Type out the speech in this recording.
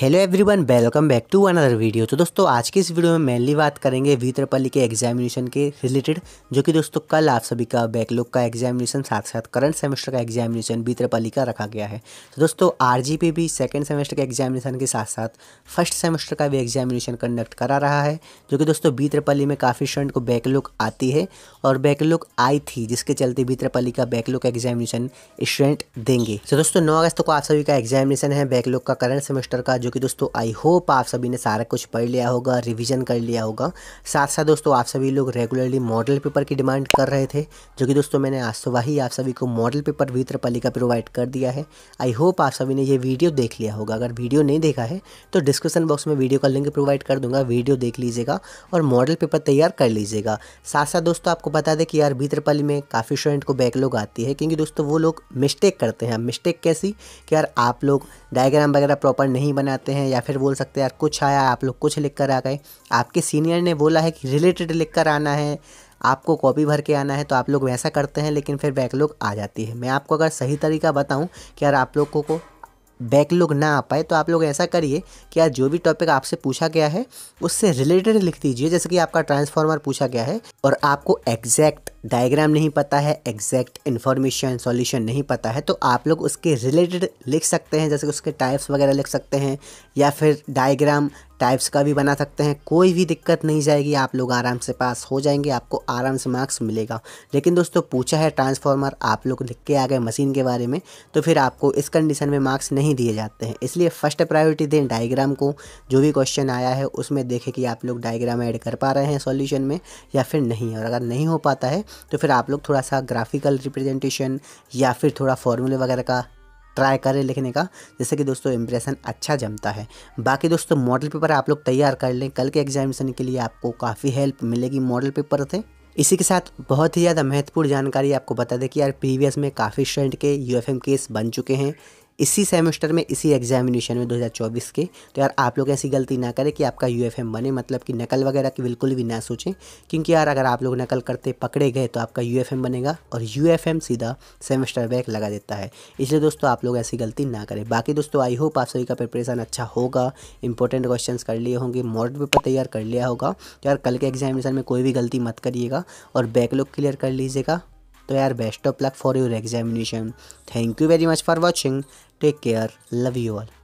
hello everyone welcome back to another video तो दोस्तों आज की इस वीडियो में मेनली बात करेंगे वीत्रपल्ली के एग्जामिनेशन के रिलेटेड जो कि दोस्तों कल आप सभी का बैकलॉग का एग्जामिनेशन साथ साथ करंट सेमेस्टर का एग्जामिनेशन वीत्रपल्ली का रखा गया है तो दोस्तों आर भी सेकेंड सेमेस्टर के एग्जामिनेशन के साथ साथ फर्स्ट सेमेस्टर का भी एग्जामिनेशन कंडक्ट करा रहा है जो कि दोस्तों वीत्रपल्ली में काफ़ी स्टूडेंट को बैकलॉग आती है और बैकलॉग आई थी जिसके चलते वीत्रपल्ली का बैकलॉग एग्जामिनेशन स्टूडेंट देंगे तो दोस्तों नौ अगस्त को आप सभी का एग्जामिनेशन है बैकलॉग का करंट सेमेस्टर का जो कि दोस्तों आई होप आप सभी ने सारा कुछ पढ़ लिया होगा रिवीजन कर लिया होगा साथ साथ दोस्तों आप सभी लोग रेगुलरली मॉडल पेपर की डिमांड कर रहे थे जो कि दोस्तों मैंने आज सुबह ही आप सभी को मॉडल पेपर भी पलिका प्रोवाइड कर दिया है आई होप आप सभी ने ये वीडियो देख लिया होगा अगर वीडियो नहीं देखा है तो डिस्क्रिप्सन बॉक्स में वीडियो का लिंक प्रोवाइड कर दूंगा वीडियो देख लीजिएगा और मॉडल पेपर तैयार कर लीजिएगा साथ साथ दोस्तों आपको बता दें कि यार भीतरपाली में काफ़ी स्टूडेंट को बैकलॉग आती है क्योंकि दोस्तों वो लोग मिस्टेक करते हैं मिस्टेक कैसी कि यार आप लोग डायग्राम वगैरह प्रॉपर नहीं बनाते आते हैं या फिर बोल सकते हैं यार कुछ आया आप लोग कुछ लिख कर आ गए आपके सीनियर ने बोला है कि रिलेटेड लिख कर आना है आपको कॉपी भर के आना है तो आप लोग वैसा करते हैं लेकिन फिर बैकलॉग आ जाती है मैं आपको अगर सही तरीका बताऊं कि यार आप लोगों को बैकलॉग ना आ पाए तो आप लोग ऐसा करिए कि यार जो भी टॉपिक आपसे पूछा गया है उससे रिलेटेड लिख दीजिए जैसे कि आपका ट्रांसफार्मर पूछा गया है और आपको एग्जैक्ट डायग्राम नहीं पता है एग्जैक्ट इन्फॉर्मेशन सॉल्यूशन नहीं पता है तो आप लोग उसके रिलेटेड लिख सकते हैं जैसे उसके टाइप्स वगैरह लिख सकते हैं या फिर डायग्राम टाइप्स का भी बना सकते हैं कोई भी दिक्कत नहीं जाएगी आप लोग आराम से पास हो जाएंगे आपको आराम से मार्क्स मिलेगा लेकिन दोस्तों पूछा है ट्रांसफॉर्मर आप लोग लिख के आ गए मशीन के बारे में तो फिर आपको इस कंडीशन में मार्क्स नहीं दिए जाते हैं इसलिए फर्स्ट प्रायोरिटी दें डायग्राम को जो भी क्वेश्चन आया है उसमें देखें कि आप लोग डायग्राम ऐड कर पा रहे हैं सोल्यूशन में या फिर नहीं और अगर नहीं हो पाता है तो फिर आप लोग थोड़ा सा ग्राफिकल रिप्रेजेंटेशन या फिर थोड़ा फॉर्मूले वगैरह का ट्राई करें लिखने का जैसे कि दोस्तों इम्प्रेशन अच्छा जमता है बाकी दोस्तों मॉडल पेपर आप लोग तैयार कर लें कल के एग्जामिनेशन के लिए आपको काफ़ी हेल्प मिलेगी मॉडल पेपर से इसी के साथ बहुत ही ज़्यादा महत्वपूर्ण जानकारी आपको बता दें कि यार प्रीवियस में काफ़ी स्टूडेंट के यू केस बन चुके हैं इसी सेमेस्टर में इसी एग्जामिनेशन में 2024 के तो यार आप लोग ऐसी गलती ना करें कि आपका यू बने मतलब कि नकल वगैरह की बिल्कुल भी ना सोचें क्योंकि यार अगर आप लोग नकल करते पकड़े गए तो आपका यू बनेगा और यू सीधा सेमेस्टर बैक लगा देता है इसलिए दोस्तों आप लोग ऐसी गलती ना करें बाकी दोस्तों आई होप आप सभी का प्रिपरेशन अच्छा होगा इंपॉर्टेंट क्वेश्चन कर लिए होंगे मॉडल पेपर तैयार कर लिया होगा तो यार कल के एग्जामिनेशन में कोई भी गलती मत करिएगा और बैकलॉग क्लियर कर लीजिएगा तो यार best of luck for your examination thank you very much for watching take care love you all